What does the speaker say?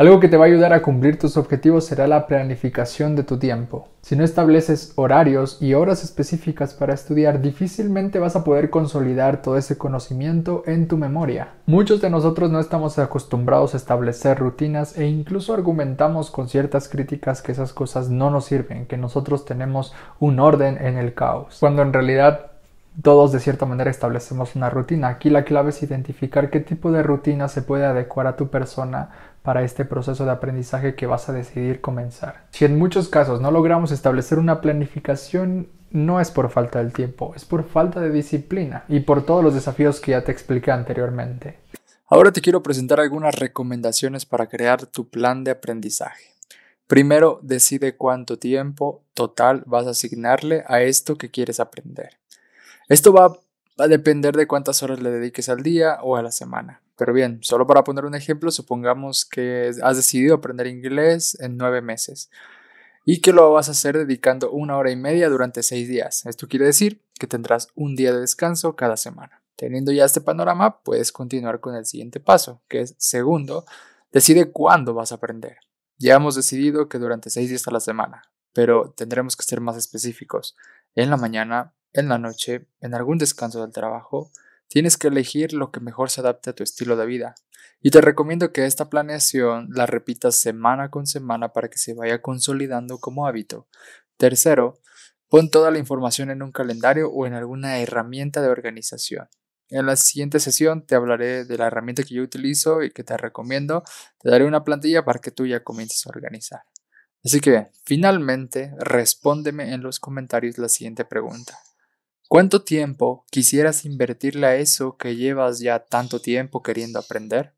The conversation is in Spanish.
Algo que te va a ayudar a cumplir tus objetivos será la planificación de tu tiempo. Si no estableces horarios y horas específicas para estudiar, difícilmente vas a poder consolidar todo ese conocimiento en tu memoria. Muchos de nosotros no estamos acostumbrados a establecer rutinas e incluso argumentamos con ciertas críticas que esas cosas no nos sirven, que nosotros tenemos un orden en el caos, cuando en realidad todos de cierta manera establecemos una rutina. Aquí la clave es identificar qué tipo de rutina se puede adecuar a tu persona para este proceso de aprendizaje que vas a decidir comenzar. Si en muchos casos no logramos establecer una planificación, no es por falta del tiempo, es por falta de disciplina y por todos los desafíos que ya te expliqué anteriormente. Ahora te quiero presentar algunas recomendaciones para crear tu plan de aprendizaje. Primero, decide cuánto tiempo total vas a asignarle a esto que quieres aprender. Esto va a depender de cuántas horas le dediques al día o a la semana. Pero bien, solo para poner un ejemplo, supongamos que has decidido aprender inglés en nueve meses y que lo vas a hacer dedicando una hora y media durante seis días. Esto quiere decir que tendrás un día de descanso cada semana. Teniendo ya este panorama, puedes continuar con el siguiente paso, que es segundo, decide cuándo vas a aprender. Ya hemos decidido que durante seis días a la semana, pero tendremos que ser más específicos. En la mañana, en la noche, en algún descanso del trabajo, tienes que elegir lo que mejor se adapte a tu estilo de vida. Y te recomiendo que esta planeación la repitas semana con semana para que se vaya consolidando como hábito. Tercero, pon toda la información en un calendario o en alguna herramienta de organización. En la siguiente sesión te hablaré de la herramienta que yo utilizo y que te recomiendo. Te daré una plantilla para que tú ya comiences a organizar. Así que, finalmente, respóndeme en los comentarios la siguiente pregunta. ¿Cuánto tiempo quisieras invertirle a eso que llevas ya tanto tiempo queriendo aprender?